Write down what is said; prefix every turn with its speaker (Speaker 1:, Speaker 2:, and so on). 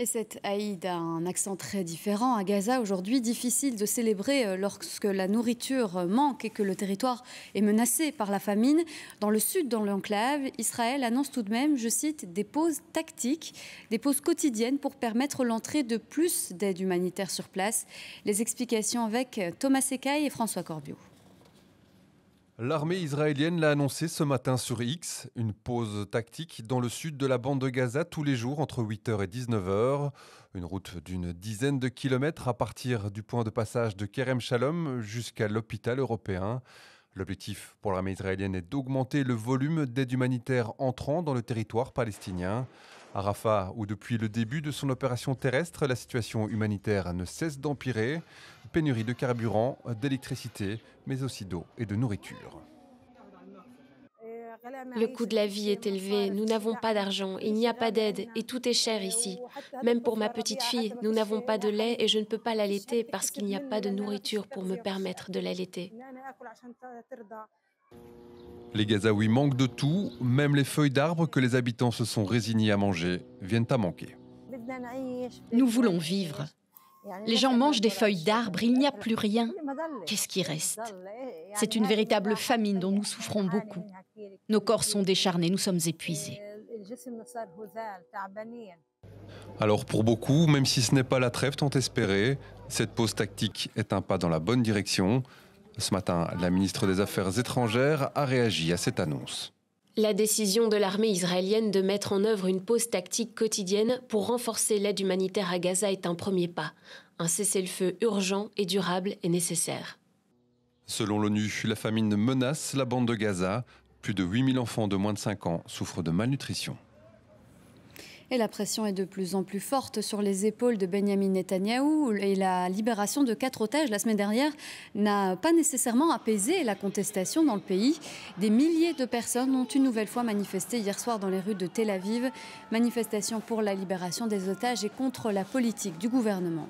Speaker 1: Et cette Aïd a un accent très différent. À Gaza, aujourd'hui, difficile de célébrer euh, lorsque la nourriture manque et que le territoire est menacé par la famine. Dans le sud, dans l'enclave, Israël annonce tout de même, je cite, des pauses tactiques, des pauses quotidiennes pour permettre l'entrée de plus d'aide humanitaire sur place. Les explications avec euh, Thomas Sekai et François Corbiot.
Speaker 2: L'armée israélienne l'a annoncé ce matin sur X, une pause tactique dans le sud de la bande de Gaza tous les jours entre 8h et 19h. Une route d'une dizaine de kilomètres à partir du point de passage de Kerem Shalom jusqu'à l'hôpital européen. L'objectif pour l'armée israélienne est d'augmenter le volume d'aide humanitaire entrant dans le territoire palestinien. À Rafah, où depuis le début de son opération terrestre, la situation humanitaire ne cesse d'empirer, pénurie de carburant, d'électricité, mais aussi d'eau et de nourriture.
Speaker 3: Le coût de la vie est élevé, nous n'avons pas d'argent, il n'y a pas d'aide et tout est cher ici. Même pour ma petite fille, nous n'avons pas de lait et je ne peux pas l'allaiter parce qu'il n'y a pas de nourriture pour me permettre de l'allaiter.
Speaker 2: Les Gazaouis manquent de tout, même les feuilles d'arbres que les habitants se sont résignés à manger viennent à manquer.
Speaker 1: Nous voulons vivre. Les gens mangent des feuilles d'arbres, il n'y a plus
Speaker 3: rien. Qu'est-ce qui reste
Speaker 1: C'est une véritable famine
Speaker 3: dont nous souffrons beaucoup. Nos corps sont décharnés, nous sommes épuisés.
Speaker 2: Alors pour beaucoup, même si ce n'est pas la trêve tant espérée, cette pause tactique est un pas dans la bonne direction. Ce matin, la ministre des Affaires étrangères a réagi à cette annonce.
Speaker 3: La décision de l'armée israélienne de mettre en œuvre une pause tactique quotidienne pour renforcer l'aide humanitaire à Gaza est un premier pas. Un cessez-le-feu urgent et durable est nécessaire.
Speaker 2: Selon l'ONU, la famine menace la bande de Gaza. Plus de 8000 enfants de moins de 5 ans souffrent de malnutrition.
Speaker 1: Et la pression est de plus en plus forte sur les épaules de Benjamin Netanyahou. Et la libération de quatre otages la semaine dernière n'a pas nécessairement apaisé la contestation dans le pays. Des milliers de personnes ont une nouvelle fois manifesté hier soir dans les rues de Tel Aviv. Manifestation pour la libération des otages et contre la politique du gouvernement.